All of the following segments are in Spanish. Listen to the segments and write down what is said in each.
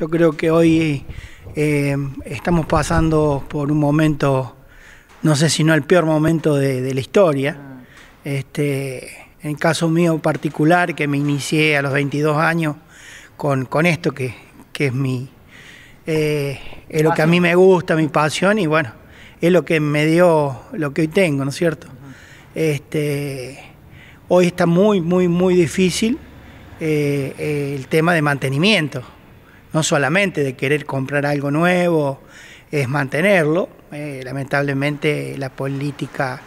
Yo creo que hoy eh, estamos pasando por un momento, no sé si no el peor momento de, la historia. Este, en el caso mío particular, que me inicié a los 22 años con, esto, que, es mi eh, lo que a mí me gusta, mi pasión, y bueno, es lo que me dio lo que hoy tengo, ¿no es cierto? Este, hoy está muy, muy, muy difícil eh, el tema de mantenimiento no solamente de querer comprar algo nuevo, es mantenerlo. Eh, lamentablemente la política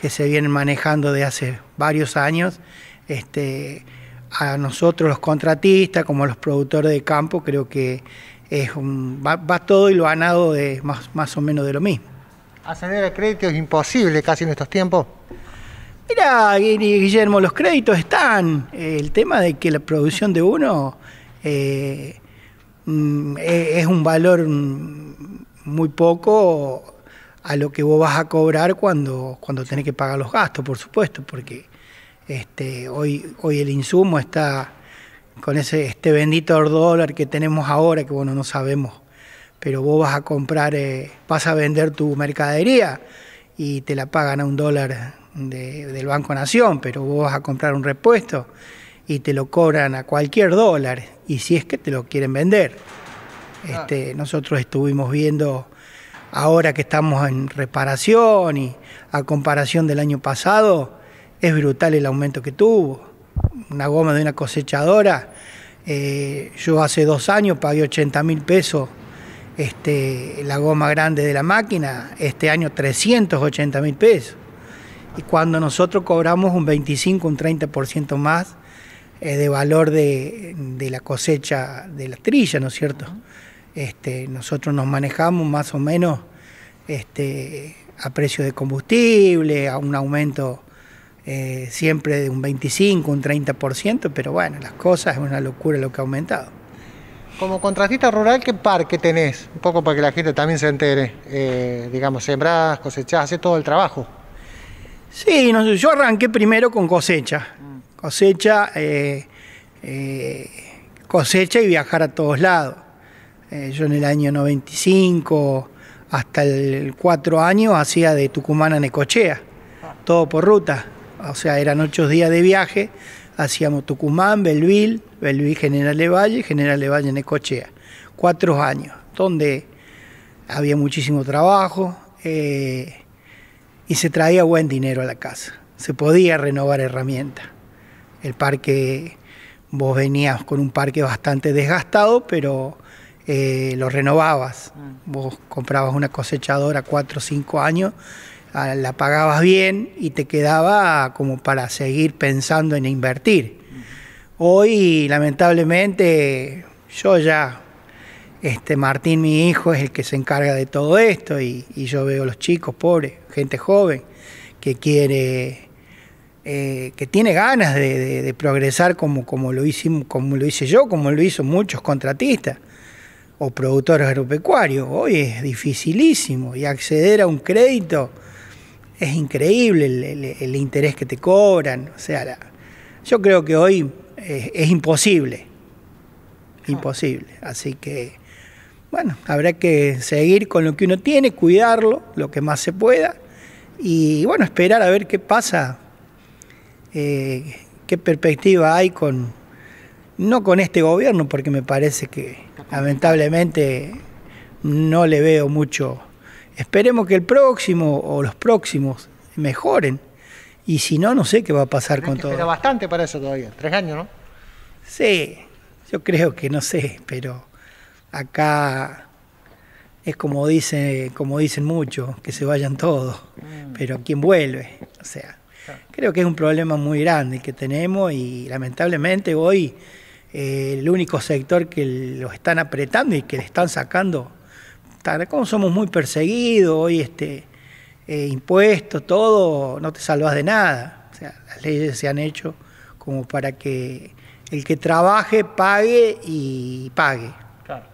que se viene manejando de hace varios años, este, a nosotros los contratistas como los productores de campo creo que es va, todo y lo han de más, más o menos de lo mismo. acceder al crédito es imposible casi en estos tiempos. Mira, Guillermo, los créditos están. El tema de que la producción de uno eh, Mm, e, es un valor muy poco a lo que vos vas a cobrar cuando, cuando tenés que pagar los gastos, por supuesto, porque este, hoy, hoy el insumo está con ese este bendito dólar que tenemos ahora, que bueno, no sabemos, pero vos vas a comprar, eh, vas a vender tu mercadería y te la pagan a un dólar del Banco Nación, pero vos vas a comprar un repuesto y te lo cobran a cualquier dólar, y si es que te lo quieren vender. Ah. Este, nosotros estuvimos viendo ahora que estamos en reparación y a comparación del año pasado, es brutal el aumento que tuvo. Una goma de una cosechadora, eh, yo hace dos años pagué 80 mil pesos este, la goma grande de la máquina, este año 380 mil pesos. Y cuando nosotros cobramos un 25, un 30% más eh, de valor de, la cosecha de la trilla, ¿no es cierto? Este, nosotros nos manejamos más o menos este, a precio de combustible, a un aumento eh, siempre de un 25, un 30%, pero bueno, las cosas es una locura lo que ha aumentado. Como contratista rural, ¿qué parque tenés? Un poco para que la gente también se entere. Eh, digamos, sembrás, cosechás, hace todo el trabajo. Sí, yo arranqué primero con cosecha. Mm cosecha, eh, eh, cosecha y viajar a todos lados. Eh, yo en el año 95 hasta el 4 años hacía de Tucumán a Necochea, todo por ruta. O sea, eran ocho días de viaje, hacíamos Tucumán, Belville, Belville General de Valle, General de Valle Necochea. Cuatro años, donde había muchísimo trabajo y se traía buen dinero a la casa. Se podía renovar herramientas el parque, vos venías con un parque bastante desgastado, pero eh, lo renovabas. Ah. Vos comprabas una cosechadora cuatro o cinco años, la pagabas bien y te quedaba como para seguir pensando en invertir. Hoy, lamentablemente, yo ya, este Martín, mi hijo, es el que se encarga de todo esto y, y yo veo los chicos pobres, gente joven, que quiere eh, que tiene ganas de, progresar como, como, lo hice, como lo hice yo, como lo hizo muchos contratistas o productores agropecuarios. Hoy es dificilísimo y acceder a un crédito es increíble el, interés que te cobran. O sea, yo creo que hoy es, eh, es imposible. Imposible. Así que, bueno, habrá que seguir con lo que uno tiene, cuidarlo lo que más se pueda y, bueno, esperar a ver qué pasa eh, qué perspectiva hay con, no con este gobierno, porque me parece que lamentablemente no le veo mucho. Esperemos que el próximo o los próximos mejoren. Y si no, no sé qué va a pasar con todo. bastante para eso todavía, tres años, ¿no? Sí, yo creo que no sé, pero acá es como dicen, como dicen muchos, que se vayan todos, mm. pero ¿quién vuelve? O sea, Creo que es un problema muy grande que tenemos y lamentablemente hoy eh, el único sector que los están apretando y que le están sacando, como somos muy perseguidos, hoy este, eh, impuestos, todo, no te salvas de nada. O sea, las leyes se han hecho como para que el que trabaje pague y pague. Claro.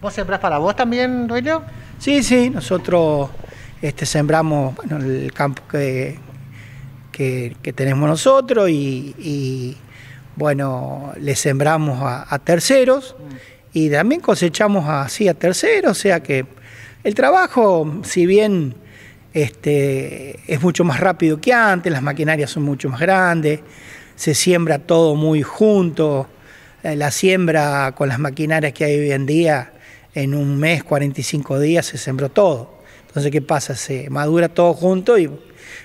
¿Vos sembrás para vos también, Duilio? Sí, sí, nosotros este, sembramos bueno, el campo que, que, tenemos nosotros y, bueno, le sembramos a, terceros y también cosechamos así a terceros, o sea que el trabajo, si bien este, es mucho más rápido que antes, las maquinarias son mucho más grandes, se siembra todo muy junto, eh, la siembra con las maquinarias que hay hoy en día, en un mes, 45 días, se sembró todo. Entonces, ¿qué pasa? Se madura todo junto y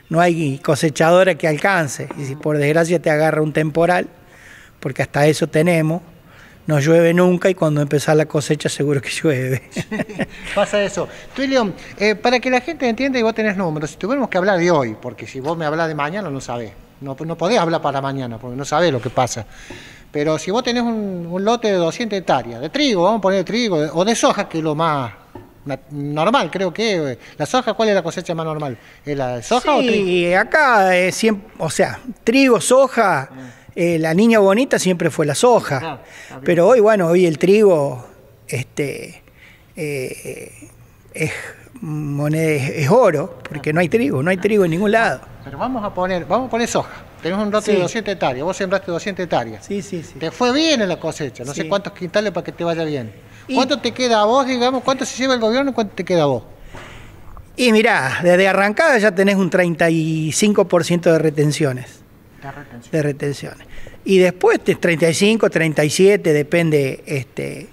no hay cosechadora que alcance. Y si por desgracia te agarra un temporal, porque hasta eso tenemos, no llueve nunca y cuando empezar la cosecha seguro que llueve. pasa eso. Tú, eh, para que la gente entienda y vos tenés números, si tuviéramos que hablar de hoy, porque si vos me hablas de mañana no sabés, no, podés hablar para mañana porque no sabés lo que pasa. Pero si vos tenés un, lote de 200 hectáreas de trigo, vamos a poner trigo, o de soja, que es lo más normal, creo que. Eh, ¿La soja? ¿Cuál es la cosecha más normal? ¿Es ¿La soja o trigo? Sí, acá, eh, siempre, o sea, trigo, soja. Ah. Eh, la niña bonita siempre fue la soja. Ah, pero hoy, bueno, hoy el trigo este, es, es, oro, porque ah. no hay trigo, no hay trigo en ningún lado. Pero vamos a poner, vamos a poner soja. Tenés un lote de 200 hectáreas, vos sembraste 200 hectáreas. Sí, sí, sí. Te fue bien en la cosecha, no sé cuántos quintales para que te vaya bien. ¿Cuánto te queda a vos, digamos? ¿Cuánto se lleva el gobierno y cuánto te queda a vos? Y mirá, desde arrancada ya tenés un 35% de retenciones. De retenciones. De retenciones. Y después 35, 37, depende este,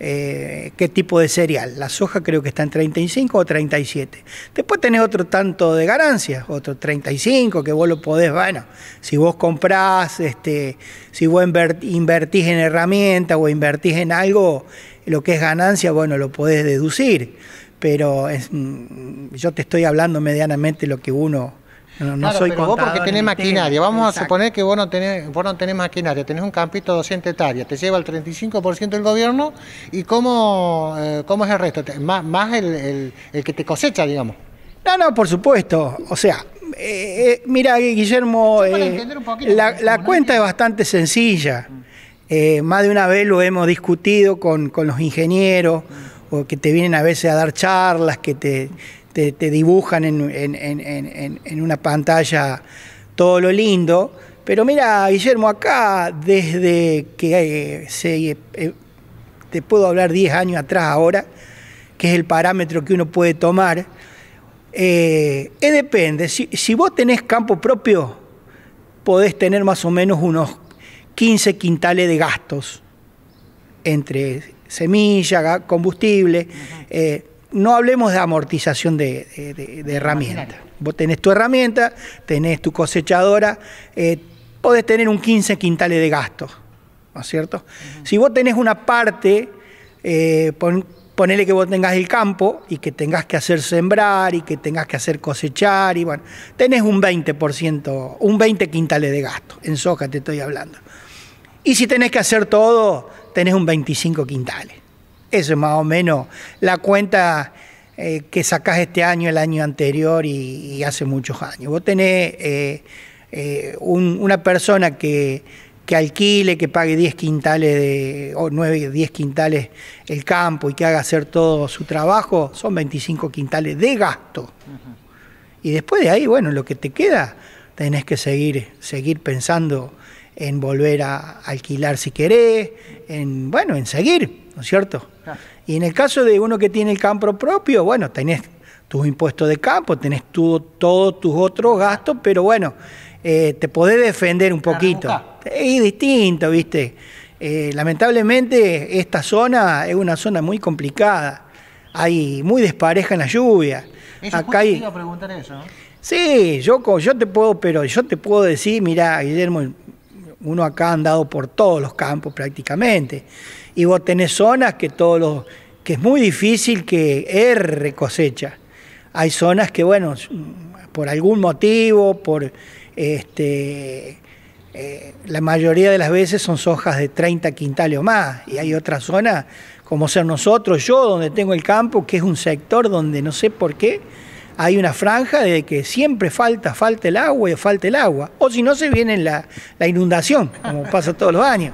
eh, qué tipo de cereal. La soja creo que está en 35 o 37. Después tenés otro tanto de ganancias, otro 35, que vos lo podés, bueno, si vos comprás, este, si vos invertís en herramientas o invertís en algo, lo que es ganancia, bueno, lo podés deducir, pero mm, yo te estoy hablando medianamente lo que uno... No, claro, pero vos porque tenés maquinaria. Vamos a suponer que vos no, tenés, vos tenés maquinaria, tenés un campito docente 200 hectáreas, te lleva el 35% del gobierno y cómo, eh, cómo es el resto, más, más el, el, que te cosecha, digamos. No, no, por supuesto. O sea, eh, eh, mira, Guillermo, la, la cuenta es bastante sencilla. Eh, más de una vez lo hemos discutido con, los ingenieros, o que te vienen a veces a dar charlas, que te, dibujan en, una pantalla todo lo lindo. Pero mira, Guillermo, acá desde que eh, eh, te puedo hablar 10 años atrás ahora, que es el parámetro que uno puede tomar, depende. Si, si vos tenés campo propio, podés tener más o menos unos 15 quintales de gastos entre semilla, combustible. Eh, no hablemos de amortización de, herramientas. Vos tenés tu herramienta, tenés tu cosechadora, eh, podés tener un 15 quintales de gastos, ¿no es cierto? Si vos tenés una parte, eh, ponele que vos tengas el campo y que tengas que hacer sembrar y que tengas que hacer cosechar y bueno, tenés un 20%, un 20 quintales de gasto, en soja te estoy hablando. Y si tenés que hacer todo, tenés un 25 quintales. Eso es más o menos la cuenta eh, que sacás este año, el año anterior y, hace muchos años. Vos tenés eh, eh, una persona que, alquile, que pague 10 quintales de, o 9, 10 quintales el campo y que haga hacer todo su trabajo, son 25 quintales de gasto. Y después de ahí, bueno, lo que te queda, tenés que seguir, seguir pensando en volver a alquilar si querés, en, bueno, en seguir, ¿no es cierto? Y en el caso de uno que tiene el campo propio, bueno, tenés tus impuestos de campo, tenés todos tus otros gastos, pero bueno, eh, te podés defender un poquito. Es distinto, ¿viste? Eh, lamentablemente esta zona es una zona muy complicada, hay muy despareja en la lluvia. Eso Acá te a preguntar eso. ¿no? Sí, yo, yo te puedo, pero yo te puedo decir, mira, Guillermo, uno acá ha andado por todos los campos prácticamente, y vos tenés zonas que, todos los, que es muy difícil que r cosecha. Hay zonas que, bueno, por algún motivo, por este, eh, la mayoría de las veces son sojas de 30 quintales o más, y hay otras zonas, como ser nosotros, yo donde tengo el campo, que es un sector donde no sé por qué, hay una franja de que siempre falta, falta el agua y falta el agua. O si no, se viene la, inundación, como pasa todos los años.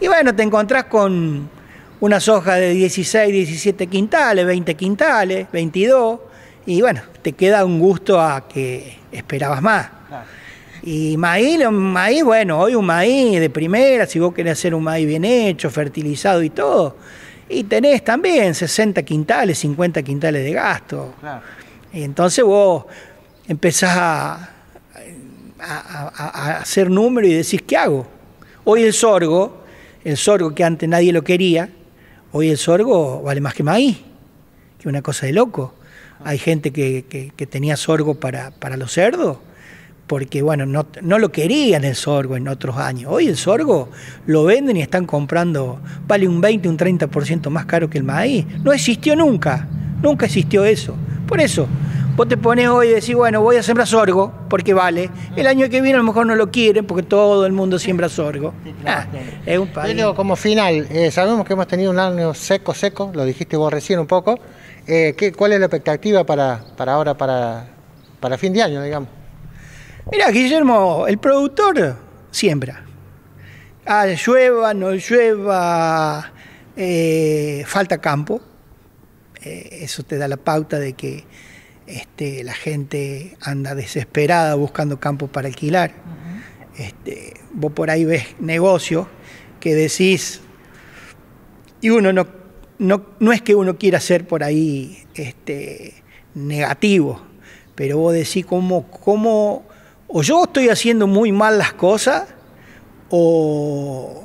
Y bueno, te encontrás con una soja de 16, 17 quintales, 20 quintales, 22, y bueno, te queda un gusto a que esperabas más. Y maíz, maíz, bueno, hoy un maíz de primera, si vos querés hacer un maíz bien hecho, fertilizado y todo. Y tenés también 60 quintales, 50 quintales de gasto. Claro. Y entonces vos empezás a, hacer números y decís, ¿qué hago? Hoy el sorgo, el sorgo que antes nadie lo quería, hoy el sorgo vale más que maíz, que una cosa de loco. Hay gente que, tenía sorgo para, los cerdos, porque bueno, no, no, lo querían el sorgo en otros años. Hoy el sorgo lo venden y están comprando, vale un 20, un 30% más caro que el maíz. No existió nunca, nunca existió eso. Por eso, vos te pones hoy y decís, bueno, voy a sembrar sorgo, porque vale. El año que viene a lo mejor no lo quieren, porque todo el mundo siembra sorgo. Ah, es un Pero como final, eh, sabemos que hemos tenido un año seco, seco, lo dijiste vos recién un poco. Eh, ¿Cuál es la expectativa para, para ahora, para, para fin de año, digamos? Mira, Guillermo, el productor siembra. Ah, llueva, no llueva, eh, falta campo. Eh, eso te da la pauta de que este, la gente anda desesperada buscando campos para alquilar. Este, vos por ahí ves negocios que decís, y uno no, no, no, es que uno quiera ser por ahí este, negativo, pero vos decís cómo, o yo estoy haciendo muy mal las cosas, o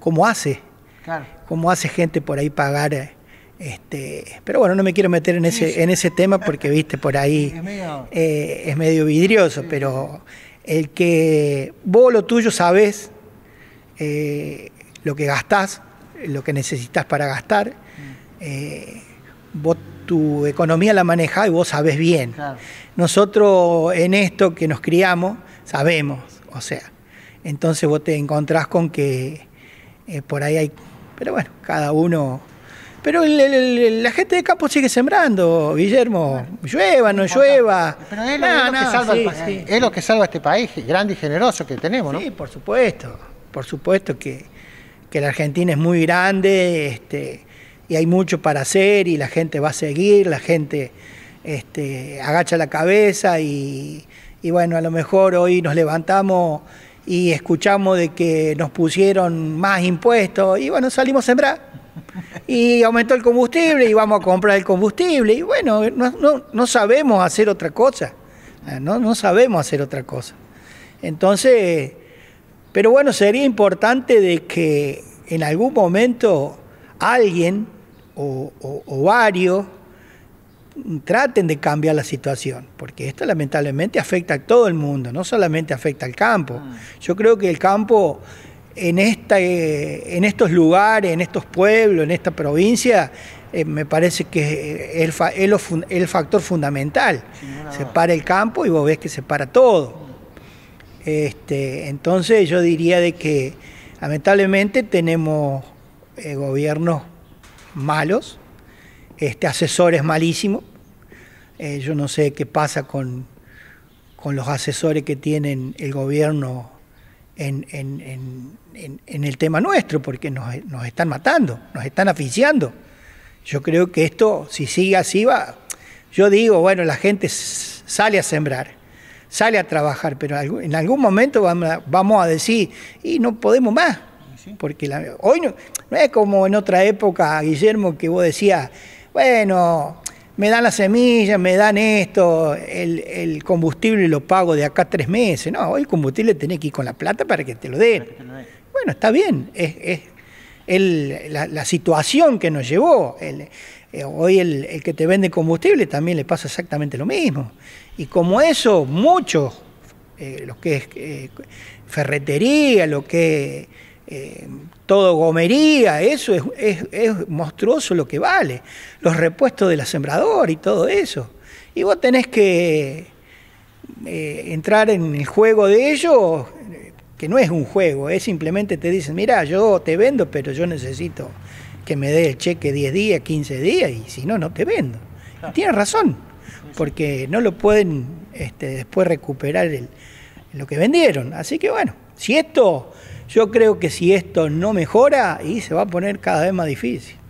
cómo hace, cómo hace gente por ahí pagar eh, este, pero bueno, no me quiero meter en ese, en ese tema porque, viste, por ahí es medio, eh, vidrioso, pero el que vos lo tuyo sabés eh, lo que gastás, lo que necesitas para gastar, mm. eh, vos tu economía la manejás y vos sabés bien. Nosotros en esto que nos criamos, sabemos, o sea, entonces vos te encontrás con que por ahí hay, pero bueno, cada uno pero la gente de campo sigue sembrando, Guillermo. Llueva, no llueva. Pero es lo, que salva es lo que salva este país, grande y generoso que tenemos, ¿no? Sí, por supuesto. Por supuesto que, que la Argentina es muy grande este, y hay mucho para hacer y la gente va a seguir, la gente este, agacha la cabeza y, y bueno, a lo mejor hoy nos levantamos y escuchamos de que nos pusieron más impuestos y bueno, salimos a sembrar y aumentó el combustible y vamos a comprar el combustible. Y bueno, no, sabemos hacer otra cosa. Eh, no, sabemos hacer otra cosa. Entonces, pero bueno, sería importante de que en algún momento alguien o, varios traten de cambiar la situación, porque esto lamentablemente afecta a todo el mundo, no solamente afecta al campo. Ah. Yo creo que el campo en, esta, eh, en estos lugares, en estos pueblos, en esta provincia, eh, me parece que es eh, el, el, factor fundamental. Se para el campo y vos ves que se para todo. Este, entonces yo diría de que lamentablemente tenemos gobiernos malos, este, asesores malísimos. yo no sé qué pasa con, con los asesores que tienen el gobierno en, el tema nuestro, porque nos, están matando, nos están aficiando Yo creo que esto, si sigue así, va. Yo digo, bueno, la gente sale a sembrar, sale a trabajar, pero en algún momento vamos a decir, y no podemos más. Porque hoy no es como en otra época, Guillermo, que vos decías, bueno, me dan las semillas, me dan esto, el, el, combustible lo pago de acá tres meses. No, hoy el combustible tenés que ir con la plata para que te lo den. Bueno, está bien, es, la, situación que nos llevó. Eh, hoy el, que te vende combustible también le pasa exactamente lo mismo. Y como eso, muchos, eh, lo que es eh, ferretería, lo que eh, todo gomería, eso es, monstruoso lo que vale, los repuestos del la y todo eso. Y vos tenés que eh, entrar en el juego de ellos, eh, que no es un juego, es simplemente te dicen, mira, yo te vendo, pero yo necesito que me dé el cheque 10 días, 15 días, y si no, no te vendo. tienes razón, porque no lo pueden este, después recuperar el, lo que vendieron. Así que bueno, si esto yo creo que si esto no mejora, y se va a poner cada vez más difícil.